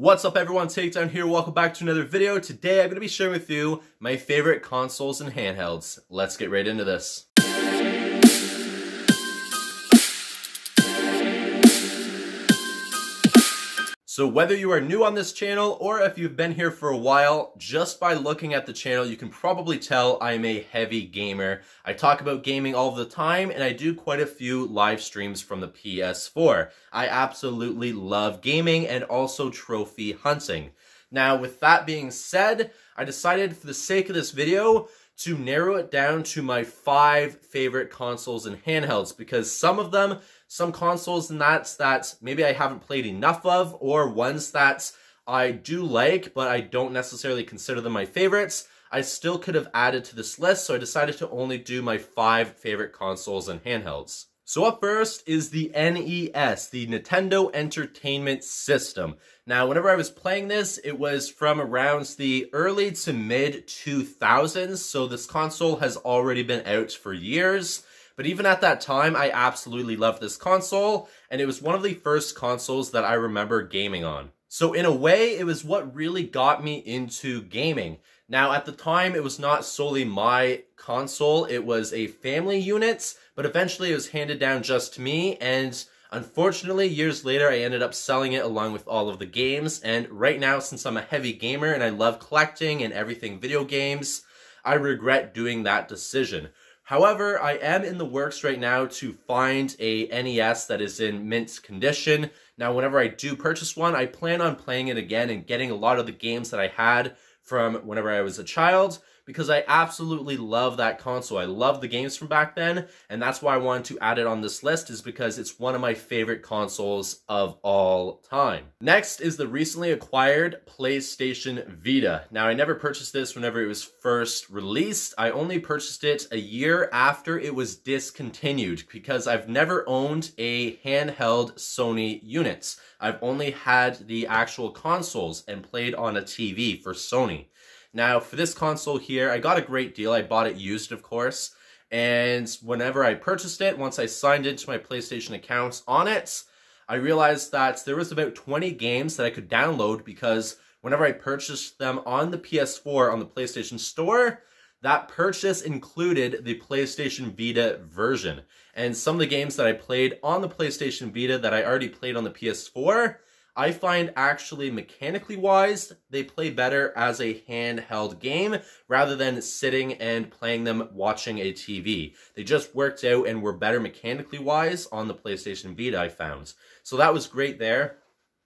What's up everyone, Takedown here, welcome back to another video. Today I'm going to be sharing with you my favorite consoles and handhelds. Let's get right into this. So whether you are new on this channel or if you've been here for a while, just by looking at the channel, you can probably tell I'm a heavy gamer. I talk about gaming all the time and I do quite a few live streams from the PS4. I absolutely love gaming and also trophy hunting. Now, with that being said, I decided for the sake of this video to narrow it down to my five favorite consoles and handhelds because some of them some consoles and that's that maybe I haven't played enough of, or ones that I do like, but I don't necessarily consider them my favorites. I still could have added to this list, so I decided to only do my five favorite consoles and handhelds. So up first is the NES, the Nintendo Entertainment System. Now, whenever I was playing this, it was from around the early to mid 2000s, so this console has already been out for years. But even at that time, I absolutely loved this console, and it was one of the first consoles that I remember gaming on. So in a way, it was what really got me into gaming. Now, at the time, it was not solely my console, it was a family unit, but eventually it was handed down just to me, and Unfortunately, years later, I ended up selling it along with all of the games, and right now, since I'm a heavy gamer and I love collecting and everything video games, I regret doing that decision. However, I am in the works right now to find a NES that is in mint condition. Now, whenever I do purchase one, I plan on playing it again and getting a lot of the games that I had from whenever I was a child because I absolutely love that console. I love the games from back then, and that's why I wanted to add it on this list is because it's one of my favorite consoles of all time. Next is the recently acquired PlayStation Vita. Now, I never purchased this whenever it was first released. I only purchased it a year after it was discontinued because I've never owned a handheld Sony unit. I've only had the actual consoles and played on a TV for Sony. Now, for this console here, I got a great deal. I bought it used, of course. And whenever I purchased it, once I signed into my PlayStation accounts on it, I realized that there was about 20 games that I could download because whenever I purchased them on the PS4 on the PlayStation Store, that purchase included the PlayStation Vita version. And some of the games that I played on the PlayStation Vita that I already played on the PS4 I find actually mechanically wise, they play better as a handheld game rather than sitting and playing them watching a TV. They just worked out and were better mechanically wise on the PlayStation Vita, I found. So that was great there.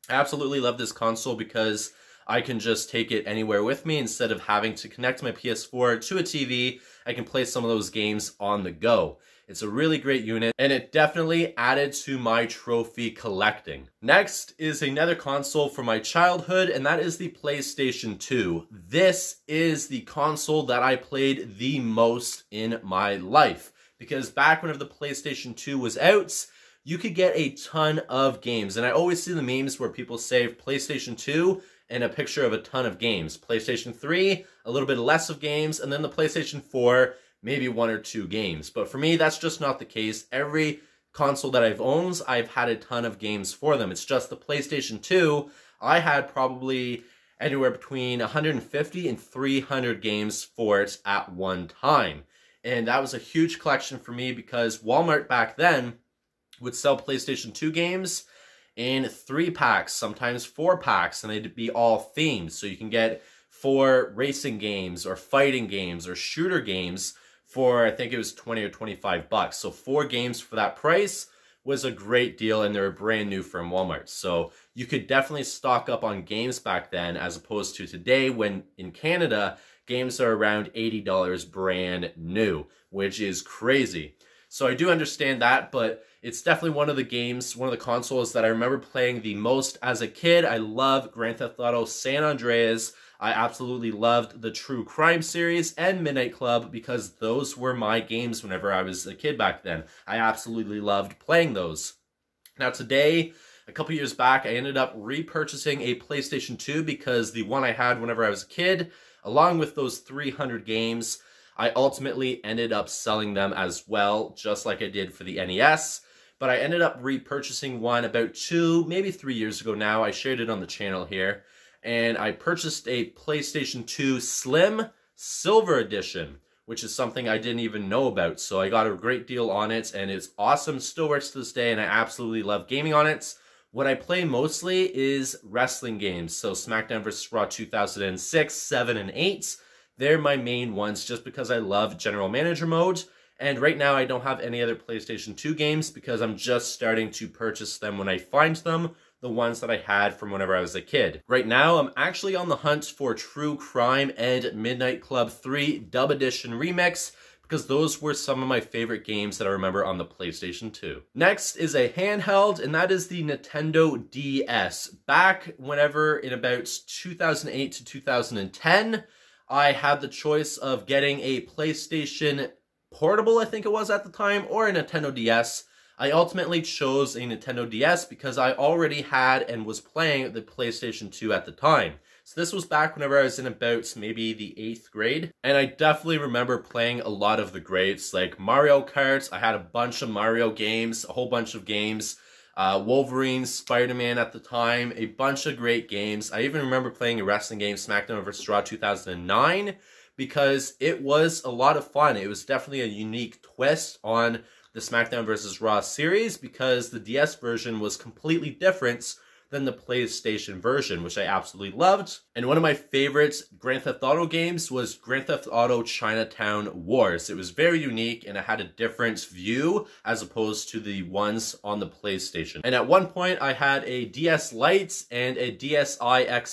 I absolutely love this console because I can just take it anywhere with me instead of having to connect my PS4 to a TV. I can play some of those games on the go. It's a really great unit and it definitely added to my trophy collecting. Next is another console from my childhood and that is the PlayStation 2. This is the console that I played the most in my life because back when the PlayStation 2 was out, you could get a ton of games. And I always see the memes where people save PlayStation 2 and a picture of a ton of games. PlayStation 3, a little bit less of games, and then the PlayStation 4, maybe one or two games. But for me, that's just not the case. Every console that I've owned, I've had a ton of games for them. It's just the PlayStation 2, I had probably anywhere between 150 and 300 games for it at one time. And that was a huge collection for me because Walmart back then would sell PlayStation 2 games in three packs, sometimes four packs, and they'd be all themed. So you can get four racing games or fighting games or shooter games for I think it was 20 or 25 bucks. So four games for that price was a great deal and they were brand new from Walmart. So you could definitely stock up on games back then as opposed to today when in Canada, games are around $80 brand new, which is crazy. So I do understand that, but it's definitely one of the games, one of the consoles that I remember playing the most as a kid. I love Grand Theft Auto San Andreas I absolutely loved the True Crime series and Midnight Club because those were my games whenever I was a kid back then. I absolutely loved playing those. Now, today, a couple years back, I ended up repurchasing a PlayStation 2 because the one I had whenever I was a kid, along with those 300 games, I ultimately ended up selling them as well, just like I did for the NES. But I ended up repurchasing one about two, maybe three years ago now. I shared it on the channel here and I purchased a PlayStation 2 Slim Silver Edition, which is something I didn't even know about. So I got a great deal on it, and it's awesome. Still works to this day, and I absolutely love gaming on it. What I play mostly is wrestling games. So SmackDown vs. Raw 2006, 7, and 8. They're my main ones just because I love General Manager mode. And right now I don't have any other PlayStation 2 games because I'm just starting to purchase them when I find them the ones that I had from whenever I was a kid. Right now, I'm actually on the hunt for True Crime and Midnight Club 3 Dub Edition Remix because those were some of my favorite games that I remember on the PlayStation 2. Next is a handheld, and that is the Nintendo DS. Back whenever in about 2008 to 2010, I had the choice of getting a PlayStation Portable, I think it was at the time, or a Nintendo DS. I ultimately chose a Nintendo DS because I already had and was playing the PlayStation 2 at the time. So this was back whenever I was in about maybe the 8th grade, and I definitely remember playing a lot of the greats, like Mario Kart, I had a bunch of Mario games, a whole bunch of games, uh, Wolverine, Spider-Man at the time, a bunch of great games. I even remember playing a wrestling game, SmackDown vs. Raw 2009, because it was a lot of fun. It was definitely a unique twist on the SmackDown vs. Raw series because the DS version was completely different than the PlayStation version, which I absolutely loved. And one of my favorite Grand Theft Auto games was Grand Theft Auto Chinatown Wars. It was very unique and it had a different view as opposed to the ones on the PlayStation. And at one point I had a DS Lite and a DSi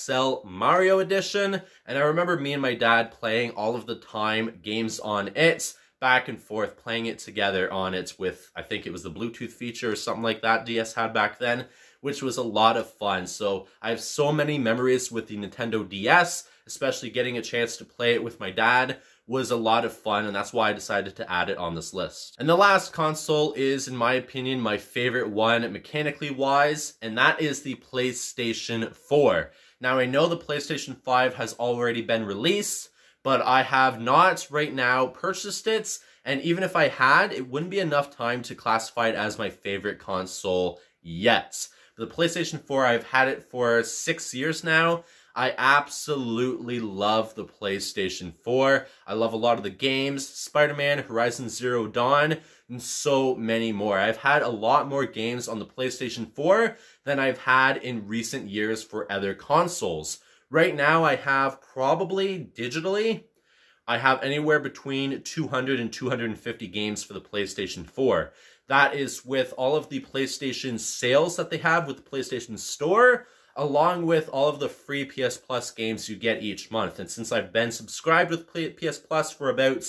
XL Mario Edition. And I remember me and my dad playing all of the time games on it back and forth, playing it together on it with, I think it was the Bluetooth feature or something like that DS had back then, which was a lot of fun. So I have so many memories with the Nintendo DS, especially getting a chance to play it with my dad was a lot of fun and that's why I decided to add it on this list. And the last console is, in my opinion, my favorite one mechanically wise, and that is the PlayStation 4. Now I know the PlayStation 5 has already been released, but I have not right now purchased it. And even if I had, it wouldn't be enough time to classify it as my favorite console yet. the PlayStation 4, I've had it for six years now. I absolutely love the PlayStation 4. I love a lot of the games, Spider-Man, Horizon Zero Dawn, and so many more. I've had a lot more games on the PlayStation 4 than I've had in recent years for other consoles. Right now I have probably digitally, I have anywhere between 200 and 250 games for the PlayStation 4. That is with all of the PlayStation sales that they have with the PlayStation Store, along with all of the free PS Plus games you get each month. And since I've been subscribed with PS Plus for about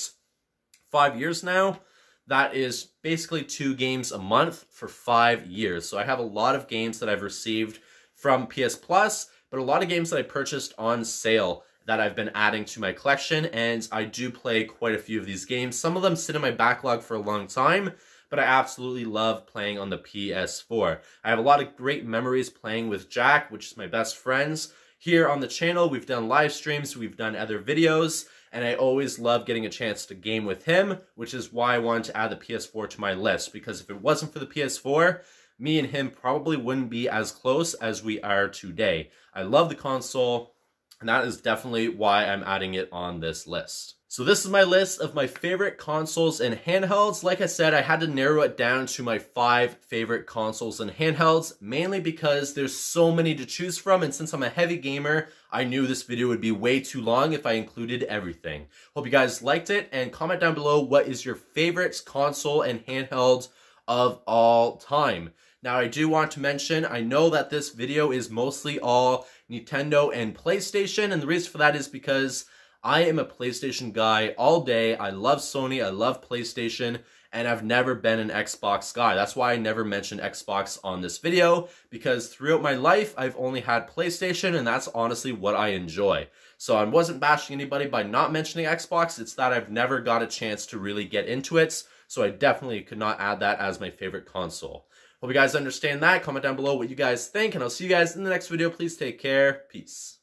five years now, that is basically two games a month for five years. So I have a lot of games that I've received from PS Plus but a lot of games that I purchased on sale that I've been adding to my collection, and I do play quite a few of these games. Some of them sit in my backlog for a long time, but I absolutely love playing on the PS4. I have a lot of great memories playing with Jack, which is my best friend. Here on the channel, we've done live streams, we've done other videos, and I always love getting a chance to game with him, which is why I wanted to add the PS4 to my list, because if it wasn't for the PS4, me and him probably wouldn't be as close as we are today. I love the console, and that is definitely why I'm adding it on this list. So this is my list of my favorite consoles and handhelds. Like I said, I had to narrow it down to my five favorite consoles and handhelds, mainly because there's so many to choose from, and since I'm a heavy gamer, I knew this video would be way too long if I included everything. Hope you guys liked it, and comment down below what is your favorite console and handheld of all time. Now, I do want to mention, I know that this video is mostly all Nintendo and PlayStation, and the reason for that is because I am a PlayStation guy all day. I love Sony, I love PlayStation, and I've never been an Xbox guy. That's why I never mentioned Xbox on this video, because throughout my life, I've only had PlayStation, and that's honestly what I enjoy. So I wasn't bashing anybody by not mentioning Xbox, it's that I've never got a chance to really get into it. So I definitely could not add that as my favorite console. Hope you guys understand that. Comment down below what you guys think, and I'll see you guys in the next video. Please take care. Peace.